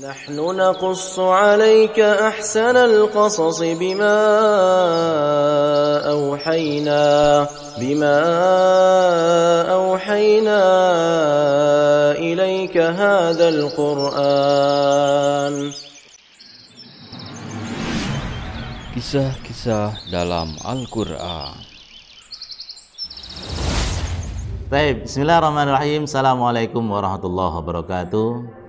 نحن نقص عليك احسن القصص بما اوحينا بما اوحينا اليك هذا القران Kisah-kisah dalam Al-Quran Baik, Bismillahirrahmanirrahim Assalamualaikum warahmatullahi wabarakatuh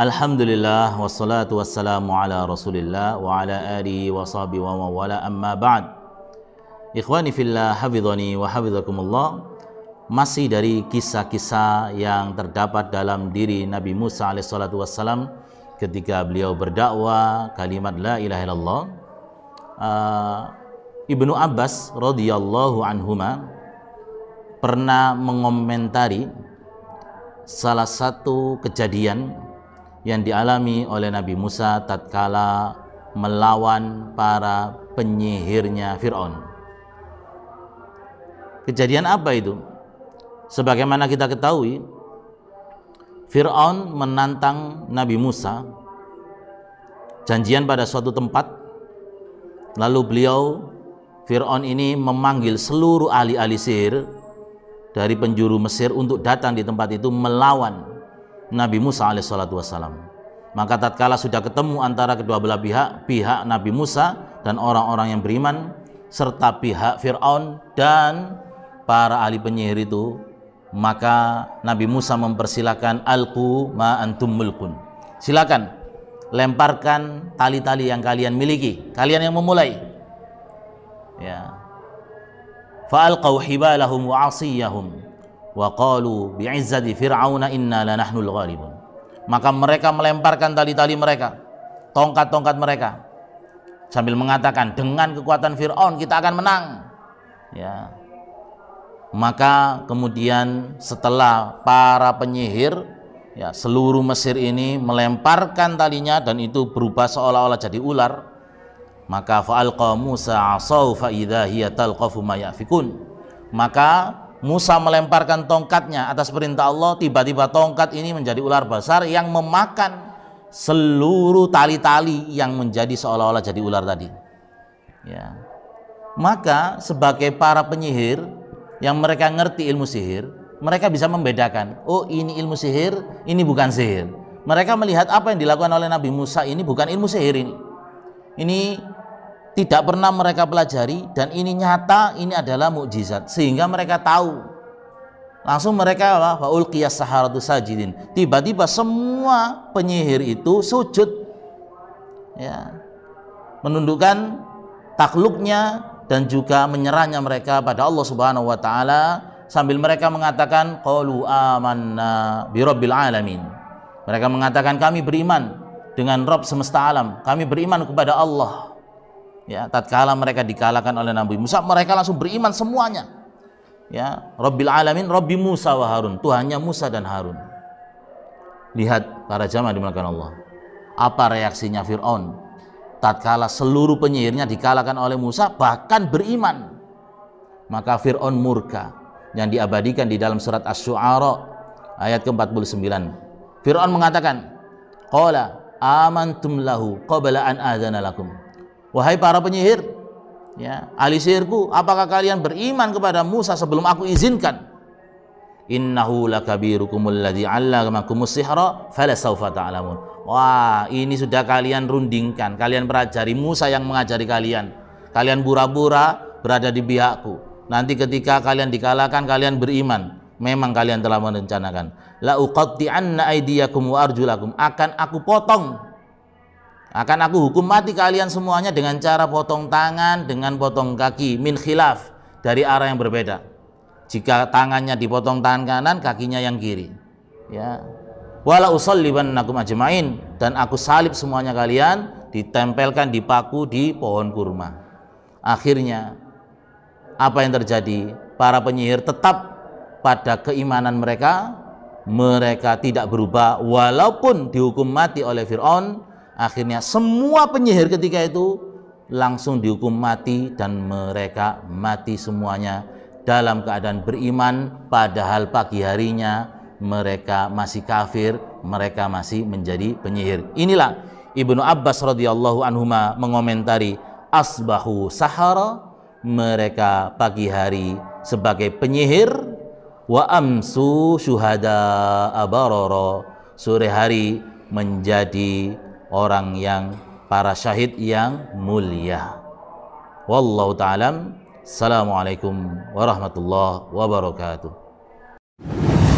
Alhamdulillah wassalatu wassalamu ala Rasulillah wa ala ali wa sahbihi wa wala amma ba'd. Ikhwani fillah hafizani wa hafizakumullah. Masih dari kisah-kisah yang terdapat dalam diri Nabi Musa alaihi salatu wassalam ketika beliau berdakwah kalimat la ilaha illallah. Uh, Ibnu Abbas radhiyallahu anhuma pernah mengomentari salah satu kejadian yang dialami oleh Nabi Musa tatkala melawan para penyihirnya Firaun. Kejadian apa itu? Sebagaimana kita ketahui, Firaun menantang Nabi Musa janjian pada suatu tempat. Lalu beliau Firaun ini memanggil seluruh ahli-ahli sihir dari penjuru Mesir untuk datang di tempat itu melawan Nabi Musa alaihissalatu wassalam. Maka tatkala sudah ketemu antara kedua belah pihak, pihak Nabi Musa dan orang-orang yang beriman, serta pihak Fir'aun dan para ahli penyihir itu, maka Nabi Musa mempersilahkan alku ma antum mulkun. Silakan lemparkan tali-tali yang kalian miliki, kalian yang memulai. Ya. Fa'alqaw hibalahum wa wa qalu bi'izzati fir'auna inna lanahnul ghalibun maka mereka melemparkan tali-tali mereka tongkat-tongkat mereka sambil mengatakan dengan kekuatan Fir'aun kita akan menang ya maka kemudian setelah para penyihir ya seluruh Mesir ini melemparkan talinya dan itu berubah seolah-olah jadi ular maka fa'alqa Musa asau fa hiya maka Musa melemparkan tongkatnya atas perintah Allah, tiba-tiba tongkat ini menjadi ular besar yang memakan seluruh tali-tali yang menjadi seolah-olah jadi ular tadi. Ya. Maka sebagai para penyihir yang mereka ngerti ilmu sihir, mereka bisa membedakan, oh ini ilmu sihir, ini bukan sihir. Mereka melihat apa yang dilakukan oleh Nabi Musa ini bukan ilmu sihir ini. Ini tidak pernah mereka pelajari dan ini nyata ini adalah mukjizat sehingga mereka tahu langsung mereka faul qiyas saharatu sajidin tiba-tiba semua penyihir itu sujud ya menundukkan takluknya dan juga menyerahnya mereka pada Allah Subhanahu wa taala sambil mereka mengatakan qalu amanna birabbil alamin mereka mengatakan kami beriman dengan Rob semesta alam kami beriman kepada Allah ya tatkala mereka dikalahkan oleh Nabi Musa mereka langsung beriman semuanya ya Rabbil alamin Rabbi Musa wa Harun Tuhannya Musa dan Harun lihat para jamaah dimulakan Allah apa reaksinya Fir'aun tatkala seluruh penyihirnya dikalahkan oleh Musa bahkan beriman maka Fir'aun murka yang diabadikan di dalam surat as syuara ayat ke-49 Fir'aun mengatakan qala amantum lahu qabla an adzana lakum wahai para penyihir, ya, ahli sihirku, apakah kalian beriman kepada Musa sebelum aku izinkan? Innahu lakabirukumul ladzi 'allamakumus sihra sawfa ta'lamun. Wah, ini sudah kalian rundingkan, kalian pelajari Musa yang mengajari kalian. Kalian pura-pura berada di pihakku. Nanti ketika kalian dikalahkan kalian beriman. Memang kalian telah merencanakan. La uqatti'anna aydiyakum wa arjulakum. Akan aku potong akan aku hukum mati kalian semuanya dengan cara potong tangan dengan potong kaki min khilaf dari arah yang berbeda jika tangannya dipotong tangan kanan kakinya yang kiri ya wala usallibannakum ajmain dan aku salib semuanya kalian ditempelkan dipaku di pohon kurma akhirnya apa yang terjadi para penyihir tetap pada keimanan mereka mereka tidak berubah walaupun dihukum mati oleh Fir'aun Akhirnya semua penyihir ketika itu langsung dihukum mati dan mereka mati semuanya dalam keadaan beriman padahal pagi harinya mereka masih kafir, mereka masih menjadi penyihir. Inilah Ibnu Abbas radhiyallahu anhuma mengomentari asbahu sahara mereka pagi hari sebagai penyihir wa amsu syuhada abaroro sore hari menjadi orang yang para syahid yang mulia. Wallahu ta'alam. Assalamualaikum warahmatullahi wabarakatuh.